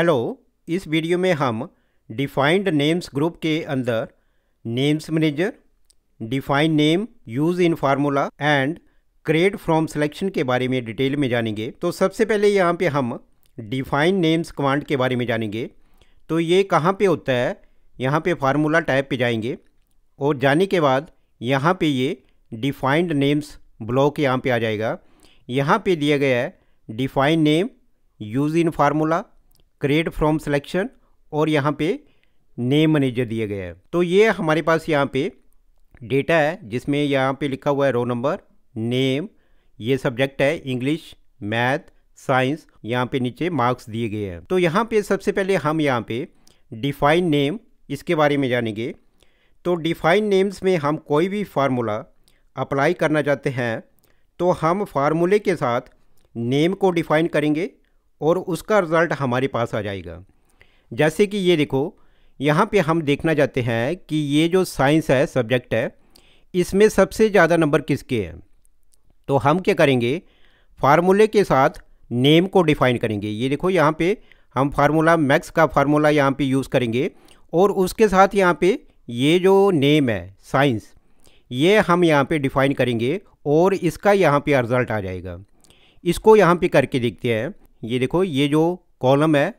hello इस video में हम डिफाइंड नेम्स ग्रुप के अंदर names manager define name use in formula and create from selection के बारे में डिटेल में जानेंगे तो सबसे पहले यहाँ पे हम डिफाइन नेम्स कमांड के बारे में जानेंगे तो ये कहाँ पे होता है यहाँ पे फार्मूला टाइप पे जाएंगे और जाने के बाद यहाँ पे ये डिफाइंड नेम्स ब्लॉक यहाँ पे आ जाएगा यहाँ पे दिया गया है define name use in formula create from selection और यहाँ पे नेम मैनेजर दिया गया है तो ये हमारे पास यहाँ पे डेटा है जिसमें यहाँ पे लिखा हुआ है रो नंबर नेम ये सब्जेक्ट है इंग्लिश मैथ साइंस यहाँ पे नीचे मार्क्स दिए गए हैं तो यहाँ पे सबसे पहले हम यहाँ पे डिफाइन नेम इसके बारे में जानेंगे तो डिफाइन नेम्स में हम कोई भी फार्मूला अप्लाई करना चाहते हैं तो हम फार्मूले के साथ नेम को डिफाइन करेंगे और उसका रिज़ल्ट हमारे पास आ जाएगा जैसे कि ये देखो यहाँ पे हम देखना चाहते हैं कि ये जो साइंस है सब्जेक्ट है इसमें सबसे ज़्यादा नंबर किसके हैं तो हम क्या करेंगे फार्मूले के साथ नेम को डिफ़ाइन करेंगे ये देखो यहाँ पे हम फार्मूला मैक्स का फार्मूला यहाँ पे यूज़ करेंगे और उसके साथ यहाँ पे ये जो नेम है साइंस ये हम यहाँ पे डिफ़ाइन करेंगे और इसका यहाँ पे रिज़ल्ट आ जाएगा इसको यहाँ पे करके देखते हैं ये देखो ये जो कॉलम है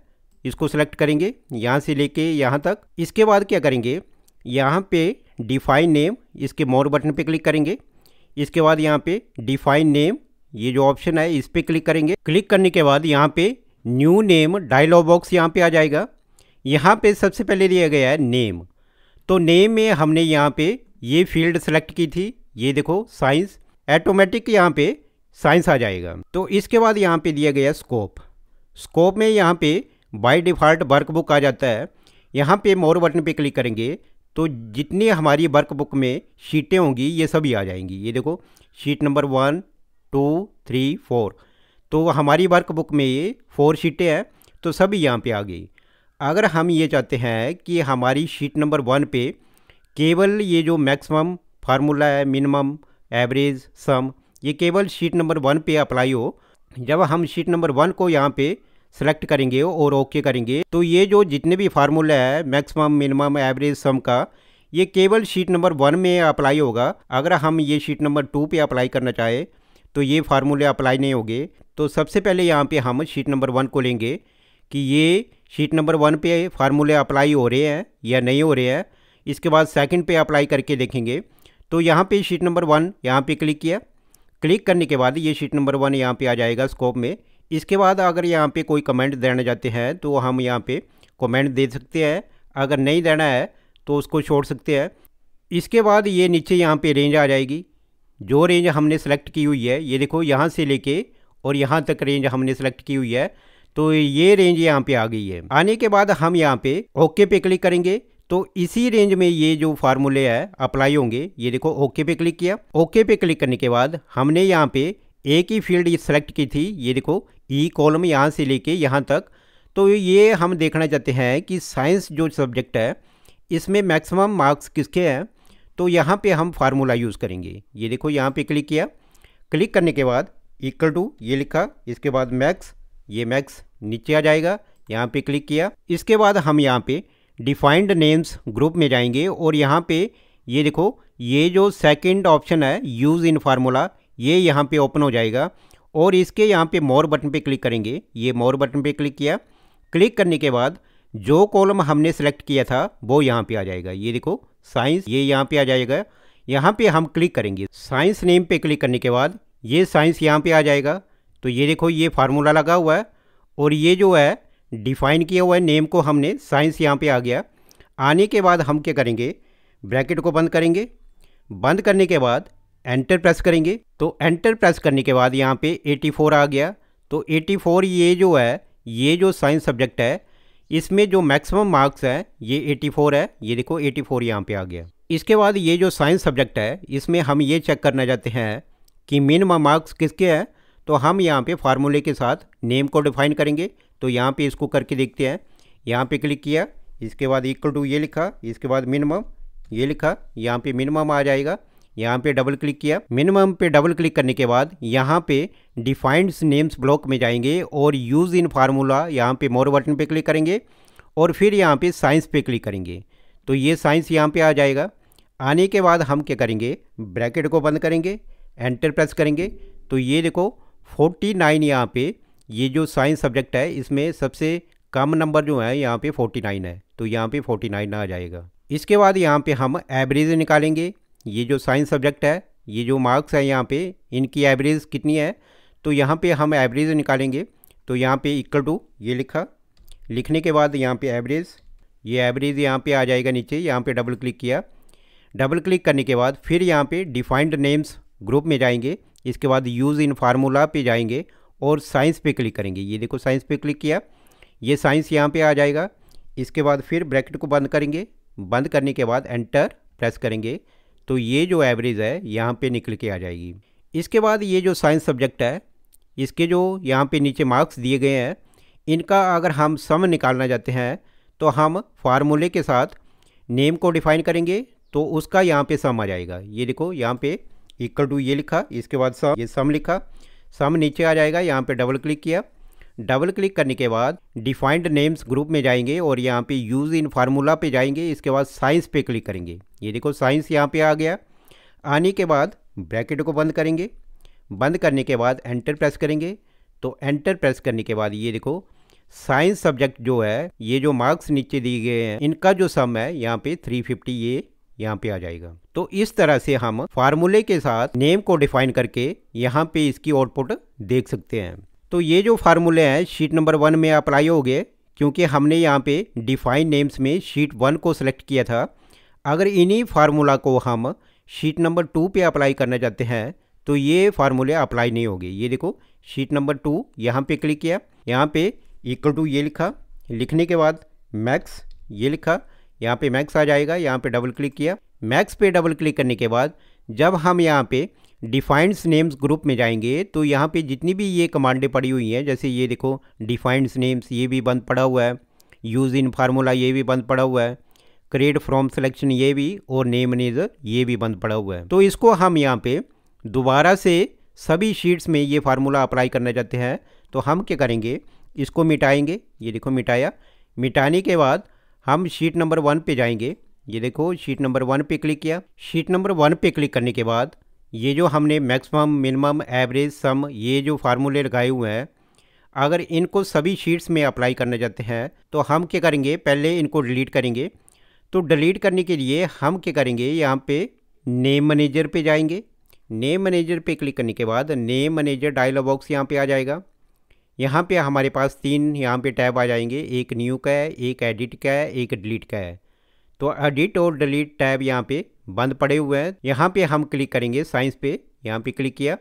इसको सेलेक्ट करेंगे यहाँ से लेके यहाँ तक इसके बाद क्या करेंगे यहाँ पे डिफाइन नेम इसके मोर बटन पे क्लिक करेंगे इसके बाद यहाँ पे डिफाइन नेम ये जो ऑप्शन है इस पर क्लिक करेंगे क्लिक करने के बाद यहाँ पे न्यू नेम डायलॉग बॉक्स यहाँ पे आ जाएगा यहाँ पे सबसे पहले लिया गया है नेम तो नेम में हमने यहाँ पे ये फील्ड सेलेक्ट की थी ये देखो साइंस ऐटोमेटिक यहाँ पे साइंस आ जाएगा तो इसके बाद यहाँ पे दिया गया स्कोप स्कोप में यहाँ पे बाय डिफ़ॉल्ट वर्क बुक आ जाता है यहाँ पे मोर बटन पे क्लिक करेंगे तो जितनी हमारी वर्क बुक में शीटें होंगी ये सभी आ जाएंगी ये देखो sheet number one two three four तो हमारी वर्क बुक में ये फोर शीटें हैं तो सभी यहाँ पर आ गई अगर हम ये चाहते हैं कि हमारी शीट नंबर वन पे केवल ये जो मैक्सिमम फार्मूला है मिनिमम एवरेज सम ये केवल शीट नंबर वन पे अप्लाई हो जब हम शीट नंबर वन को यहाँ पे सेलेक्ट करेंगे और ओके करेंगे तो ये जो जितने भी फार्मूला है मैक्सिमम मिनिमम एवरेज सम का ये केवल शीट नंबर वन में अप्लाई होगा अगर हम ये शीट नंबर टू पे अप्लाई करना चाहें तो ये फार्मूले अप्लाई नहीं होंगे तो सबसे पहले यहाँ पे हम शीट नंबर वन को लेंगे कि ये शीट नंबर वन पे फार्मूले अप्लाई हो रहे हैं या नहीं हो रहे हैं इसके बाद सेकंड पे अप्लाई करके देखेंगे तो यहाँ पे शीट नंबर वन यहाँ पे क्लिक किया क्लिक करने के बाद ये शीट नंबर वन यहाँ पे आ जाएगा स्कोप में इसके बाद अगर यहाँ पे कोई कमेंट देना चाहते हैं तो हम यहाँ पे कमेंट दे सकते हैं अगर नहीं देना है तो उसको छोड़ सकते हैं इसके बाद ये नीचे यहाँ पे रेंज आ जाएगी जो रेंज हमने सेलेक्ट की हुई है ये देखो यहाँ से लेके और यहाँ तक रेंज हमने सेलेक्ट की हुई है तो ये रेंज यहाँ पर आ गई है आने के बाद हम यहाँ पर ओके पे क्लिक करेंगे तो इसी रेंज में ये जो फार्मूले है अप्लाई होंगे ये देखो ओके पे क्लिक किया ओके पे क्लिक करने के बाद हमने यहाँ पे एक ही फील्ड सेलेक्ट की थी ये देखो ई e कॉलम यहाँ से लेके यहाँ तक तो ये हम देखना चाहते हैं कि साइंस जो सब्जेक्ट है इसमें मैक्सिमम मार्क्स किसके हैं तो यहाँ पे हम फार्मूला यूज़ करेंगे ये देखो यहाँ पे क्लिक किया क्लिक करने के बाद इक्वल टू ये लिखा इसके बाद मैक्स ये मैक्स नीचे आ जाएगा यहाँ पे क्लिक किया इसके बाद हम यहाँ पे डिफाइंड नेम्स ग्रुप में जाएंगे और यहाँ पे ये देखो ये जो सेकंड ऑप्शन है यूज़ इन फार्मूला ये यहाँ पे ओपन हो जाएगा और इसके यहाँ पे मोर बटन पे क्लिक करेंगे ये मोर बटन पे क्लिक किया क्लिक करने के बाद जो कॉलम हमने सेलेक्ट किया था वो यहाँ पे आ जाएगा ये देखो साइंस ये यहाँ पे आ जाएगा यहाँ पे हम क्लिक करेंगे साइंस नेम पे क्लिक करने के बाद ये साइंस यहाँ पे आ जाएगा तो ये देखो ये फार्मूला लगा हुआ है और ये जो है डिफाइन किया हुआ है नेम को हमने साइंस यहाँ पे आ गया आने के बाद हम क्या करेंगे ब्रैकेट को बंद करेंगे बंद करने के बाद एंटर प्रेस करेंगे तो एंटर प्रेस करने के बाद यहाँ पे 84 आ गया तो 84 ये जो है ये जो साइंस सब्जेक्ट है इसमें जो मैक्सिमम मार्क्स है ये 84 है ये देखो 84 फोर यहाँ पर आ गया इसके बाद ये जो साइंस सब्जेक्ट है इसमें हम ये चेक करना चाहते हैं कि मिनिमम मार्क्स किसके हैं तो हम यहाँ पे फार्मूले के साथ नेम को डिफाइन करेंगे तो यहाँ पे इसको करके देखते हैं यहाँ पे क्लिक किया इसके बाद इक्वल टू ये लिखा इसके बाद मिनिमम ये लिखा यहाँ पे मिनिमम आ जाएगा यहाँ पे डबल क्लिक किया मिनिमम पे डबल क्लिक करने के बाद यहाँ पे डिफाइंड नेम्स ब्लॉक में जाएंगे और यूज़ इन फार्मूला यहाँ पे मोर बटन पे क्लिक करेंगे और फिर यहाँ पे साइंस पे क्लिक करेंगे तो ये साइंस यहाँ पे आ जाएगा आने के बाद हम क्या करेंगे ब्रैकेट को बंद करेंगे एंटर प्रेस करेंगे तो ये देखो 49 नाइन यहाँ पर ये जो साइंस सब्जेक्ट है इसमें सबसे कम नंबर जो है यहाँ पे 49 है तो यहाँ पे 49 आ जाएगा इसके बाद यहाँ पे हम एवरेज निकालेंगे ये जो साइंस सब्जेक्ट है ये जो मार्क्स है यहाँ पे इनकी एवरेज कितनी है तो यहाँ पे हम एवरेज निकालेंगे तो यहाँ पे इक्वल टू ये लिखा लिखने के बाद यहाँ पे एवरेज ये एवरेज यहाँ पे आ जाएगा नीचे यहाँ पे डबल क्लिक किया डबल क्लिक करने के बाद फिर यहाँ पे डिफाइंड नेम्स ग्रुप में जाएंगे इसके बाद यूज़ इन फार्मूला पे जाएंगे और साइंस पे क्लिक करेंगे ये देखो साइंस पे क्लिक किया ये साइंस यहाँ पे आ जाएगा इसके बाद फिर ब्रैकेट को बंद करेंगे बंद करने के बाद एंटर प्रेस करेंगे तो ये जो एवरेज है यहाँ पे निकल के आ जाएगी इसके बाद ये जो साइंस सब्जेक्ट है इसके जो यहाँ पे नीचे मार्क्स दिए गए हैं इनका अगर हम सम निकालना चाहते हैं तो हम फार्मूले के साथ नेम को डिफाइन करेंगे तो उसका यहाँ पर सम आ जाएगा ये देखो यहाँ पर इक्वल टू ये लिखा इसके बाद सम ये सम लिखा सम नीचे आ जाएगा यहाँ पे डबल क्लिक किया डबल क्लिक करने के बाद डिफाइंड नेम्स ग्रुप में जाएंगे और यहाँ पे यूज़ इन फार्मूला पे जाएंगे इसके बाद साइंस पे क्लिक करेंगे ये देखो साइंस यहाँ पे आ गया आने के बाद ब्रैकेट को बंद करेंगे बंद करने के बाद एंटर प्रेस करेंगे तो एंटर प्रेस करने के बाद ये देखो साइंस सब्जेक्ट जो है ये जो मार्क्स नीचे दिए गए हैं इनका जो सम है यहाँ पे 350 ये यहाँ पे आ जाएगा तो इस तरह से हम फार्मूले के साथ नेम को डिफाइन करके यहाँ पे इसकी आउटपुट देख सकते हैं तो ये जो फार्मूले हैं शीट नंबर वन में अप्लाई हो गए क्योंकि हमने यहाँ पे डिफाइन नेम्स में शीट वन को सिलेक्ट किया था अगर इन्हीं फार्मूला को हम शीट नंबर टू पे अप्लाई करना चाहते हैं तो ये फार्मूले अप्लाई नहीं होगी ये देखो शीट नंबर टू यहाँ पे क्लिक किया यहाँ पे इक्वल टू ये लिखा लिखने के बाद मैक्स ये लिखा यहाँ पे मैक्स आ जाएगा यहाँ पे डबल क्लिक किया मैक्स पे डबल क्लिक करने के बाद जब हम यहाँ पे डिफाइंड्स नेम्स ग्रुप में जाएंगे तो यहाँ पे जितनी भी ये कमांडें पड़ी हुई हैं जैसे ये देखो डिफाइंड्स नेम्स ये भी बंद पड़ा हुआ है यूज़ इन फार्मूला ये भी बंद पड़ा हुआ है क्रिएट फ्रॉम सिलेक्शन ये भी और नेम मैनेजर ये भी बंद पड़ा हुआ है तो इसको हम यहाँ पर दोबारा से सभी शीट्स में ये फार्मूला अप्लाई करना चाहते हैं तो हम क्या करेंगे इसको मिटाएंगे ये देखो मिटाया मिटाने के बाद हम शीट नंबर वन पे जाएंगे ये देखो शीट नंबर वन पे क्लिक किया शीट नंबर वन पे क्लिक करने के बाद ये जो हमने मैक्सिमम मिनिमम एवरेज सम ये जो फार्मूले लगाए हुए हैं अगर इनको सभी शीट्स में अप्लाई करना चाहते हैं तो हम क्या करेंगे पहले इनको डिलीट करेंगे तो डिलीट करने के लिए हम क्या करेंगे यहाँ पे नेम मैनेजर पे जाएंगे नेम मैनेजर पे क्लिक करने के बाद नेम मैनेजर डायलॉग बॉक्स यहाँ पे आ जाएगा यहाँ पे हमारे पास तीन यहाँ पे टैब आ जाएंगे एक न्यू का है एक एडिट का है एक डिलीट का है तो एडिट और डिलीट टैब यहाँ पे बंद पड़े हुए हैं यहाँ पे हम क्लिक करेंगे साइंस पे यहाँ पे क्लिक किया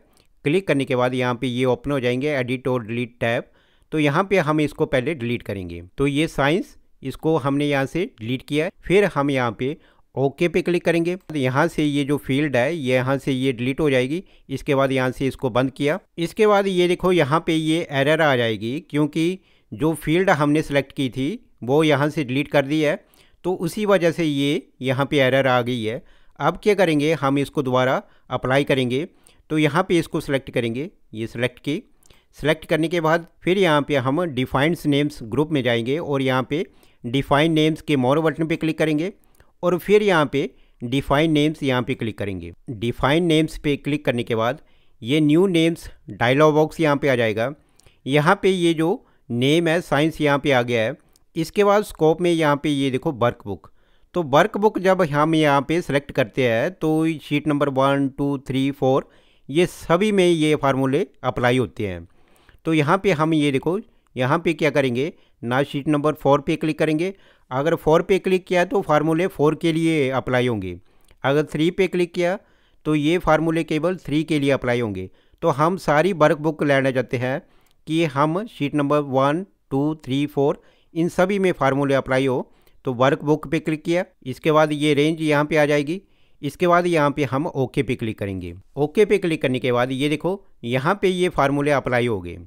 क्लिक करने के बाद यहाँ पे ये ओपन हो जाएंगे एडिट और डिलीट टैब तो यहाँ पे हम इसको पहले डिलीट करेंगे तो ये साइंस इसको हमने यहाँ से डिलीट किया फिर हम यहाँ पे ओके पे क्लिक करेंगे तो यहाँ से ये जो फील्ड है ये यहाँ से ये डिलीट हो जाएगी इसके बाद यहाँ से इसको बंद किया इसके बाद ये देखो यहाँ पे ये एरर आ जाएगी क्योंकि जो फील्ड हमने सेलेक्ट की थी वो यहाँ से डिलीट कर दी है तो उसी वजह से ये यहाँ पे एरर आ गई है अब क्या करेंगे हम इसको दोबारा अप्लाई करेंगे तो यहाँ पर इसको सेलेक्ट करेंगे ये सिलेक्ट की सेलेक्ट करने के बाद फिर यहाँ पर हम डिफाइंड नेम्स ग्रुप में जाएंगे और यहाँ पर डिफाइंड नेम्स के मोर बटन पर क्लिक करेंगे और फिर यहाँ पे डिफाइन नेम्स यहाँ पे क्लिक करेंगे डिफाइन नेम्स पे क्लिक करने के बाद ये न्यू नेम्स डायलॉग बॉक्स यहाँ पे आ जाएगा यहाँ पे ये जो नेम है साइंस यहाँ पे आ गया है इसके बाद स्कोप में यहाँ पे ये देखो वर्क बुक तो वर्क बुक जब हम यहाँ पे सेलेक्ट करते हैं तो sheet number one two three four ये सभी में ये फार्मूले अप्लाई होते हैं तो यहाँ पर हम ये देखो यहाँ पर क्या करेंगे ना शीट नंबर फोर पे क्लिक करेंगे अगर फोर पे क्लिक किया तो फार्मूले फोर के लिए अप्लाई होंगे अगर थ्री पे क्लिक किया तो ये फार्मूले केवल थ्री के लिए अप्लाई होंगे तो हम सारी वर्क बुक लेना चाहते हैं कि हम sheet number one two three four इन सभी में फार्मूले अप्लाई हो तो वर्क बुक पर क्लिक किया इसके बाद ये रेंज यहाँ पर आ जाएगी इसके बाद यहाँ पे हम ओके पे क्लिक करेंगे ओके पे क्लिक करने के बाद ये देखो यहाँ पे ये फार्मूले अप्लाई हो गए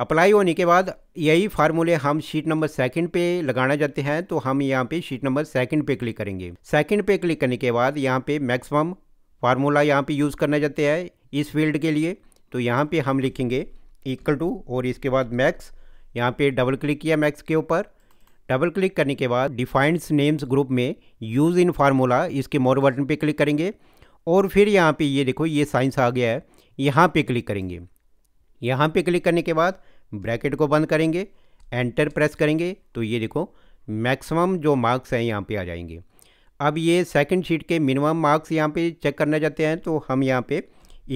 अप्लाई होने के बाद यही फार्मूले हम शीट नंबर सेकंड पे लगाना चाहते हैं तो हम यहाँ पे शीट नंबर सेकंड पे क्लिक करेंगे सेकंड पे क्लिक करने के बाद यहाँ पे मैक्सिमम फार्मूला यहाँ पे यूज़ करना चाहते हैं इस फील्ड के लिए तो यहाँ पे हम लिखेंगे इक्वल टू और इसके बाद मैक्स यहाँ पे डबल क्लिक किया मैक्स के ऊपर डबल क्लिक करने के बाद डिफाइंड नेम्स ग्रुप में यूज़ इन फार्मूला इसके मोर बटन पर क्लिक करेंगे और फिर यहाँ पर ये देखो ये साइंस आ गया है यहाँ पर क्लिक करेंगे यहाँ पे क्लिक करने के बाद ब्रैकेट को बंद करेंगे एंटर प्रेस करेंगे तो ये देखो मैक्सिमम जो मार्क्स हैं यहाँ पे आ जाएंगे अब ये सेकंड शीट के मिनिमम मार्क्स यहाँ पे चेक करना चाहते हैं तो हम यहाँ पे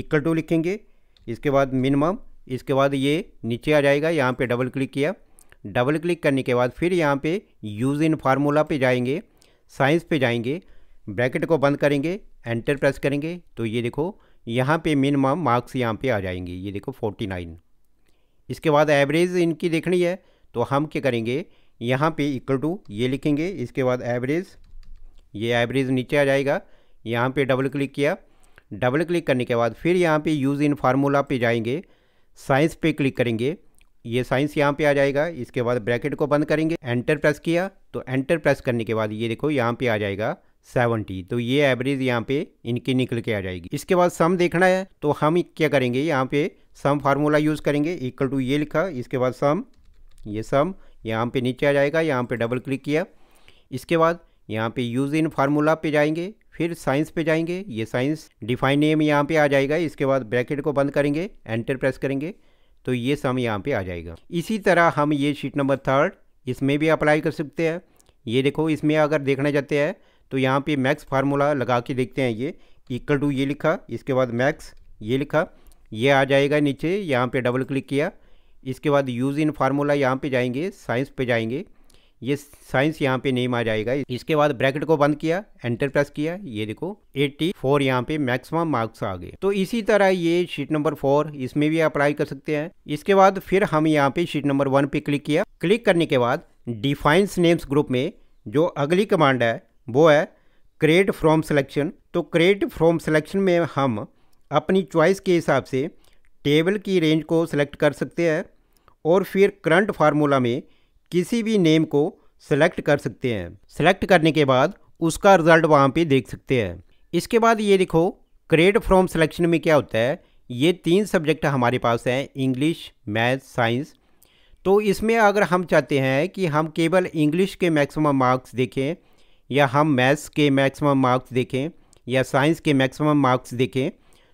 इक्वल टू लिखेंगे इसके बाद मिनिमम इसके बाद ये नीचे आ जाएगा यहाँ पे डबल क्लिक किया डबल क्लिक करने के बाद फिर यहाँ पे यूज़ इन फार्मूला पे जाएंगे साइंस पे जाएंगे ब्रैकेट को बंद करेंगे एंटर प्रेस करेंगे तो ये देखो यहाँ पे मिनिमम मार्क्स यहाँ पे आ जाएंगे ये देखो फोर्टी नाइन इसके बाद एवरेज इनकी देखनी है तो हम क्या करेंगे यहाँ पे इक्वल टू ये लिखेंगे इसके बाद एवरेज ये एवरेज नीचे आ जाएगा यहाँ पे डबल क्लिक किया डबल क्लिक करने के बाद फिर यहाँ पे यूज़ इन फार्मूला पे जाएंगे साइंस पे क्लिक करेंगे ये साइंस यहाँ पे आ जाएगा इसके बाद ब्रैकेट को बंद करेंगे एंटर प्रेस किया तो एंटर प्रेस करने के बाद ये देखो यहाँ पे आ जाएगा सेवेंटी तो ये एवरेज यहाँ पे इनकी निकल के आ जाएगी इसके बाद सम देखना है तो हम क्या करेंगे यहाँ पे सम फार्मूला यूज़ करेंगे इक्वल टू ये लिखा इसके बाद सम ये सम यहाँ पे नीचे आ जाएगा यहाँ पे डबल क्लिक किया इसके बाद यहाँ पे यूज़ इन फार्मूला पे जाएंगे फिर साइंस पे जाएंगे ये साइंस डिफाइन नेम यहाँ पे आ जाएगा इसके बाद ब्रैकेट को बंद करेंगे एंटर प्रेस करेंगे तो ये सम यहाँ पे आ जाएगा इसी तरह हम ये शीट नंबर थर्ड इसमें भी अप्लाई कर सकते हैं ये देखो इसमें अगर देखना चाहते हैं तो यहाँ पे मैक्स फार्मूला लगा के देखते हैं ये इक्वल टू ये लिखा इसके बाद मैक्स ये लिखा ये आ जाएगा नीचे यहाँ पे डबल क्लिक किया इसके बाद यूज़ इन फार्मूला यहाँ पे जाएंगे साइंस पे जाएंगे ये साइंस यहाँ पे नेम आ जाएगा इसके बाद ब्रैकेट को बंद किया एंटर प्रेस किया ये देखो 84 फोर यहाँ पे मैक्सिमम मार्क्स आ गए तो इसी तरह ये शीट नंबर फोर इसमें भी अप्लाई कर सकते हैं इसके बाद फिर हम यहाँ पे शीट नंबर वन पे क्लिक किया क्लिक करने के बाद डिफाइंस नेम्स ग्रुप में जो अगली कमांड है वो है क्रिएट फ्रॉम सिलेक्शन तो क्रिएट फ्रॉम सिलेक्शन में हम अपनी चॉइस के हिसाब से टेबल की रेंज को सिलेक्ट कर सकते हैं और फिर करंट फार्मूला में किसी भी नेम को सेलेक्ट कर सकते हैं सेलेक्ट करने के बाद उसका रिज़ल्ट वहाँ पे देख सकते हैं इसके बाद ये देखो क्रिएट फ्रॉम सिलेक्शन में क्या होता है ये तीन सब्जेक्ट हमारे पास हैं इंग्लिश मैथ साइंस तो इसमें अगर हम चाहते हैं कि हम केवल इंग्लिश के मैक्सिमम मार्क्स देखें या हम मैथ्स के मैक्सिमम मार्क्स देखें या साइंस के मैक्सिमम मार्क्स देखें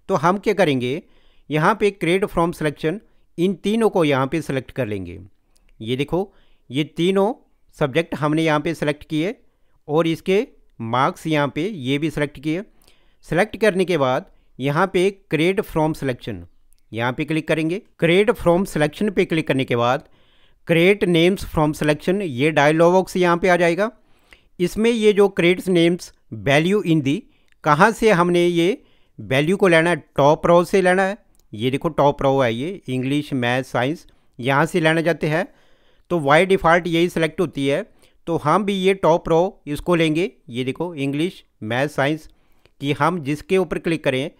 तो हम क्या करेंगे यहाँ पे क्रेड फ्रॉम सिलेक्शन इन तीनों को यहाँ पे सिलेक्ट कर लेंगे ये देखो ये तीनों सब्जेक्ट हमने यहाँ पे सिलेक्ट किए और इसके मार्क्स यहाँ पे ये भी सिलेक्ट किए सेलेक्ट करने के बाद यहाँ पे क्रेड फ्रॉम सिलेक्शन यहाँ पे क्लिक करेंगे क्रेड फ्रॉम सिलेक्शन पे क्लिक करने के बाद क्रेड नेम्स फ्रॉम सिलेक्शन ये डायलॉग बॉक्स यहाँ पर आ जाएगा इसमें ये जो credits names value in the कहाँ से हमने ये वैल्यू को लेना है टॉप रो से लेना है ये देखो टॉप रो है ये इंग्लिश मैथ साइंस यहाँ से लेना जाते हैं तो वाई डिफ़ॉल्ट यही सिलेक्ट होती है तो हम भी ये टॉप रो इसको लेंगे ये देखो इंग्लिश मैथ साइंस कि हम जिसके ऊपर क्लिक करें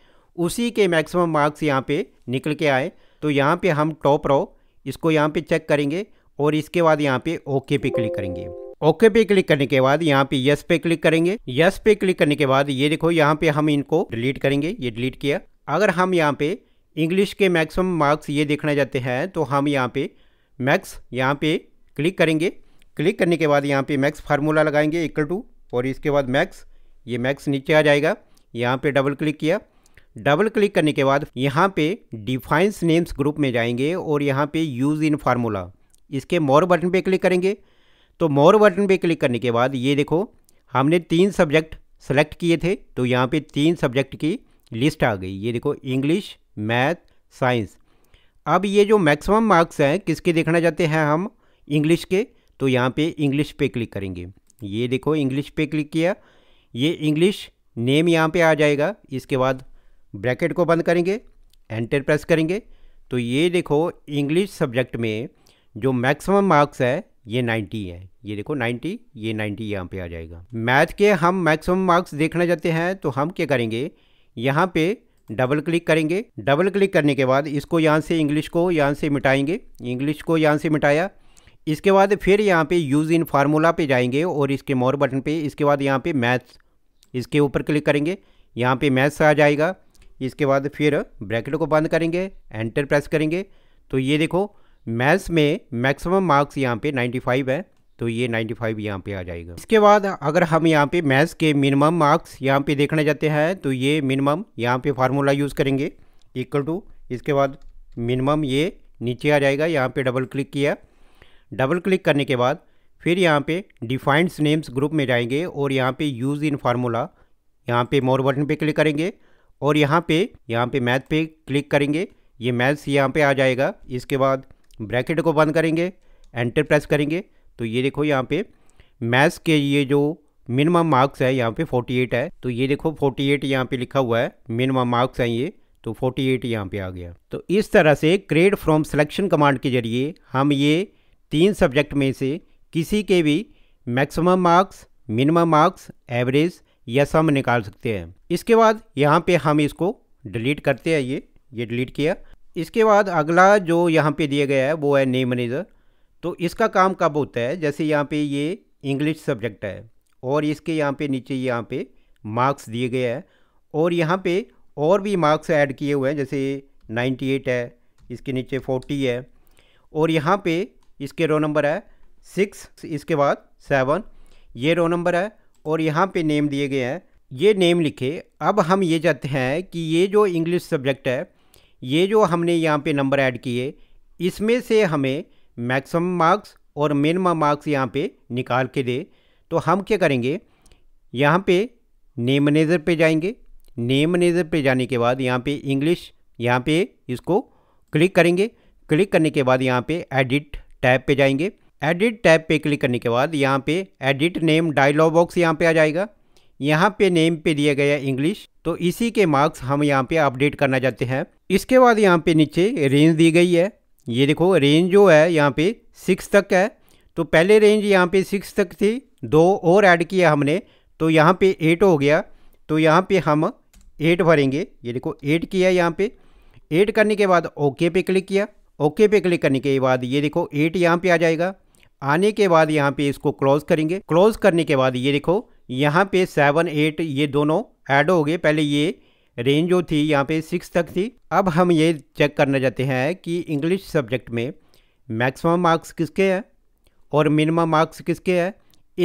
उसी के मैक्सिमम मार्क्स यहाँ पे निकल के आए तो यहाँ पे हम टॉप रो इसको यहाँ पे चेक करेंगे और इसके बाद यहाँ पे ओके पे क्लिक करेंगे ओके पे क्लिक करने के बाद यहाँ पे यस पे क्लिक करेंगे यस पे क्लिक करने के बाद ये देखो यहाँ पे हम इनको डिलीट करेंगे ये डिलीट किया अगर हम यहाँ पे इंग्लिश के मैक्सिमम मार्क्स ये देखना चाहते हैं तो हम यहाँ पे मैक्स यहाँ पे क्लिक करेंगे क्लिक करने के बाद यहाँ पे मैक्स फार्मूला लगाएंगे इक्वल टू और इसके बाद मैक्स ये मैक्स नीचे आ जाएगा यहाँ पे डबल क्लिक किया डबल क्लिक करने के बाद यहाँ पे डिफाइंस नेम्स ग्रुप में जाएंगे और यहाँ पे यूज़ इन फार्मूला इसके मोर बटन पे क्लिक करेंगे तो मोर बटन पे क्लिक करने के बाद ये देखो हमने तीन सब्जेक्ट सेलेक्ट किए थे तो यहाँ पे तीन सब्जेक्ट की लिस्ट आ गई ये देखो इंग्लिश मैथ साइंस अब ये जो मैक्सिमम मार्क्स हैं किसके देखना चाहते हैं हम इंग्लिश के तो यहाँ पे इंग्लिश पे क्लिक करेंगे ये देखो इंग्लिश पे क्लिक किया ये इंग्लिश नेम यहाँ पे आ जाएगा इसके बाद ब्रैकेट को बंद करेंगे एंटर प्रेस करेंगे तो ये देखो इंग्लिश सब्जेक्ट में जो मैक्सिमम मार्क्स है ये 90 है ये देखो 90 ये 90 यहाँ पे आ जाएगा मैथ के हम मैक्सिमम मार्क्स देखना चाहते हैं तो हम क्या करेंगे यहाँ पे डबल क्लिक करेंगे डबल क्लिक करने के बाद इसको यहाँ से इंग्लिश को यहाँ से मिटाएंगे इंग्लिश को यहाँ से मिटाया इसके बाद फिर यहाँ पे यूज़ इन फार्मूला पे जाएंगे और इसके मोर बटन पे इसके बाद यहाँ पे मैथ्स इसके ऊपर क्लिक करेंगे यहाँ पे मैथ्स आ जाएगा इसके बाद फिर ब्रैकेट को बंद करेंगे एंटर प्रेस करेंगे तो ये देखो मैथ्स में मैक्सिमम मार्क्स यहाँ पे 95 है तो ये 95 फाइव यहाँ पर आ जाएगा इसके बाद अगर हम यहाँ पे मैथ्स के मिनिमम मार्क्स यहाँ पे देखने जाते हैं तो ये मिनिमम यहाँ पे फार्मूला यूज़ करेंगे इक्वल टू इसके बाद मिनिमम ये नीचे आ जाएगा यहाँ पे डबल क्लिक किया डबल क्लिक करने के बाद फिर यहाँ पे डिफाइंड्स नेम्स ग्रुप में जाएंगे और यहाँ पे यूज़ इन फार्मूला यहाँ पे मोर बटन पे क्लिक करेंगे और यहाँ पे यहाँ पे मैथ पे क्लिक करेंगे ये मैथ्स यहाँ पे आ जाएगा इसके बाद ब्रैकेट को बंद करेंगे एंटर प्रेस करेंगे तो ये देखो यहाँ पे मैथ्स के ये जो मिनिमम मार्क्स है यहाँ पे 48 है तो ये देखो 48 एट यहाँ पर लिखा हुआ है मिनिमम मार्क्स हैं ये तो 48 एट यहाँ पर आ गया तो इस तरह से ग्रेड फ्रॉम सिलेक्शन कमांड के जरिए हम ये तीन सब्जेक्ट में से किसी के भी maximum marks minimum marks average या सम निकाल सकते हैं इसके बाद यहाँ पे हम इसको डिलीट करते हैं ये ये डिलीट किया इसके बाद अगला जो यहाँ पे दिया गया है वो है नेम मैनेजर तो इसका काम कब होता है जैसे यहाँ पे ये इंग्लिश सब्जेक्ट है और इसके यहाँ पे नीचे यहाँ पे मार्क्स दिए गए हैं और यहाँ पे और भी मार्क्स ऐड किए हुए हैं जैसे 98 है इसके नीचे 40 है और यहाँ पे इसके रो नंबर है सिक्स इसके बाद सेवन ये रो नंबर है और यहाँ पे नेम दिए गए हैं ये नेम लिखे अब हम ये चाहते हैं कि ये जो इंग्लिश सब्जेक्ट है ये जो हमने यहाँ पे नंबर ऐड किए इसमें से हमें मैक्सिमम मार्क्स और मिनिमम मार्क्स यहाँ पे निकाल के दे तो हम क्या करेंगे यहाँ पे नेम मैनेजर पे जाएंगे नेम मैनेजर पे जाने के बाद यहाँ पे इंग्लिश यहाँ पे इसको क्लिक करेंगे क्लिक करने के बाद यहाँ पे एडिट टैब पे जाएंगे एडिट टैब पे क्लिक करने के बाद यहाँ पे एडिट नेम डायलॉग बॉक्स यहाँ पे आ जाएगा यहाँ पे नेम पे दिया गया इंग्लिश तो इसी के मार्क्स हम यहाँ पे अपडेट करना चाहते हैं इसके बाद यहाँ पे नीचे रेंज दी गई है ये देखो रेंज जो है यहाँ पे सिक्स तक है तो पहले रेंज यहाँ पे सिक्स तक थी दो और ऐड किया हमने तो यहाँ पे एट हो गया तो यहाँ पे हम एट भरेंगे ये देखो एट किया यहाँ पे एट करने के बाद ओके पे क्लिक किया ओके पे क्लिक करने के बाद ये देखो एट यहाँ पे आ जाएगा आने के बाद यहाँ पे इसको क्लोज करेंगे क्लोज करने के बाद ये देखो यहाँ पे सेवन एट ये दोनों ऐड हो गए पहले ये रेंज जो थी यहाँ पे सिक्स तक थी अब हम ये चेक करना चाहते हैं कि इंग्लिश सब्जेक्ट में मैक्सिमम मार्क्स किसके हैं और मिनिमम मार्क्स किसके हैं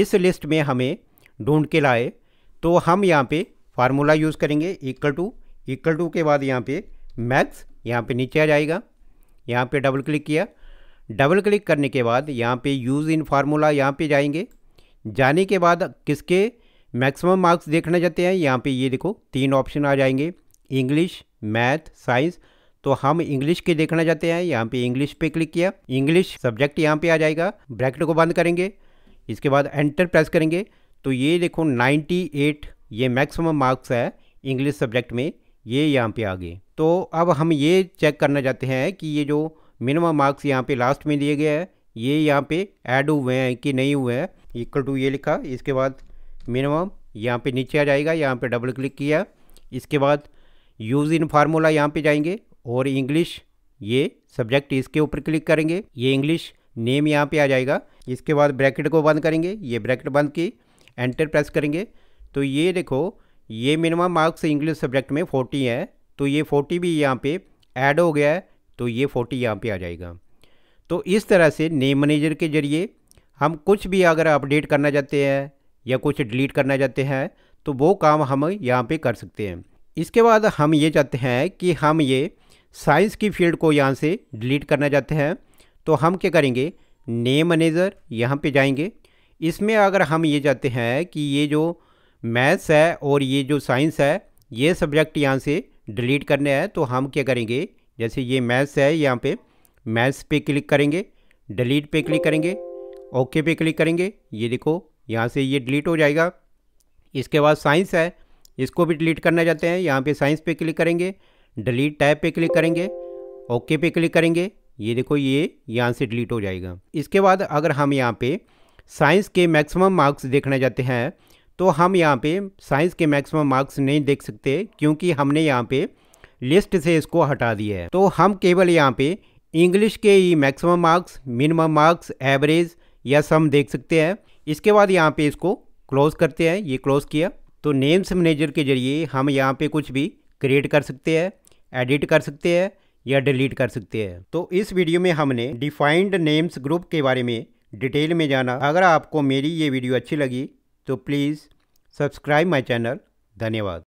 इस लिस्ट में हमें ढूंढ के लाए तो हम यहाँ पे फार्मूला यूज़ करेंगे इक्वल टू इक्वल टू के बाद यहाँ पे मैक्स यहाँ पे नीचे आ जाएगा यहाँ पे डबल क्लिक किया डबल क्लिक करने के बाद यहाँ पे यूज़ इन फार्मूला यहाँ पे जाएंगे जाने के बाद किसके मैक्सिमम मार्क्स देखना चाहते हैं यहाँ पे ये देखो तीन ऑप्शन आ जाएंगे इंग्लिश मैथ साइंस तो हम इंग्लिश के देखना चाहते हैं यहाँ पे इंग्लिश पे क्लिक किया इंग्लिश सब्जेक्ट यहाँ पे आ जाएगा ब्रैकेट को बंद करेंगे इसके बाद एंटर प्रेस करेंगे तो ये देखो 98 ये मैक्सिमम मार्क्स है इंग्लिश सब्जेक्ट में ये यहाँ पे आ गए तो अब हम ये चेक करना चाहते हैं कि ये जो मिनिमम मार्क्स यहाँ पे लास्ट में दिए गए हैं ये यहाँ पे ऐड हुए हैं कि नहीं हुए हैं इक्वल टू ये लिखा इसके बाद मिनिमम यहाँ पे नीचे आ जाएगा यहाँ पे डबल क्लिक किया इसके बाद यूज़ इन फार्मूला यहाँ पे जाएंगे और इंग्लिश ये सब्जेक्ट इसके ऊपर क्लिक करेंगे ये इंग्लिश नेम यहाँ पे आ जाएगा इसके बाद ब्रैकेट को बंद करेंगे ये ब्रैकेट बंद की एंटर प्रेस करेंगे तो ये देखो ये मिनिमम मार्क्स इंग्लिश सब्जेक्ट में फोर्टी है तो ये फोर्टी भी यहाँ पर ऐड हो गया है तो ये फोर्टी यहाँ पर आ जाएगा तो इस तरह से नेम मैनेजर के ज़रिए हम कुछ भी अगर अपडेट करना चाहते हैं या कुछ डिलीट करना चाहते हैं तो वो काम हम यहाँ पे कर सकते हैं इसके बाद हम ये चाहते हैं कि हम ये साइंस की फील्ड को यहाँ से डिलीट करना चाहते हैं तो हम क्या करेंगे नेम मैनेजर यहाँ पे जाएंगे इसमें अगर हम ये चाहते हैं कि ये जो मैथ्स है और ये जो साइंस है ये सब्जेक्ट यहाँ से डिलीट करने हैं तो हम क्या करेंगे जैसे ये मैथ्स है यहाँ पे मैथ्स पे क्लिक करेंगे डिलीट पे क्लिक करेंगे ओके पे क्लिक करेंगे ये देखो यहाँ से ये डिलीट हो जाएगा इसके बाद साइंस है इसको भी डिलीट करना चाहते हैं यहाँ पे साइंस पे क्लिक करेंगे डिलीट टैब पे क्लिक करेंगे ओके पे क्लिक करेंगे ये देखो ये यहाँ से डिलीट हो जाएगा इसके बाद अगर हम यहाँ पे साइंस के मैक्सिमम मार्क्स देखना चाहते हैं तो हम यहाँ पे साइंस के मैक्सिमम मार्क्स नहीं देख सकते क्योंकि हमने यहाँ पे लिस्ट से इसको हटा दिया है तो हम केवल यहाँ पे इंग्लिश के ही maximum marks minimum marks average या सम देख सकते हैं इसके बाद यहाँ पे इसको क्लोज करते हैं ये क्लोज किया तो नेम्स मैनेजर के जरिए हम यहाँ पे कुछ भी क्रिएट कर सकते हैं एडिट कर सकते हैं या डिलीट कर सकते हैं तो इस वीडियो में हमने डिफाइंड नेम्स ग्रुप के बारे में डिटेल में जाना अगर आपको मेरी ये वीडियो अच्छी लगी तो प्लीज़ सब्सक्राइब माई चैनल धन्यवाद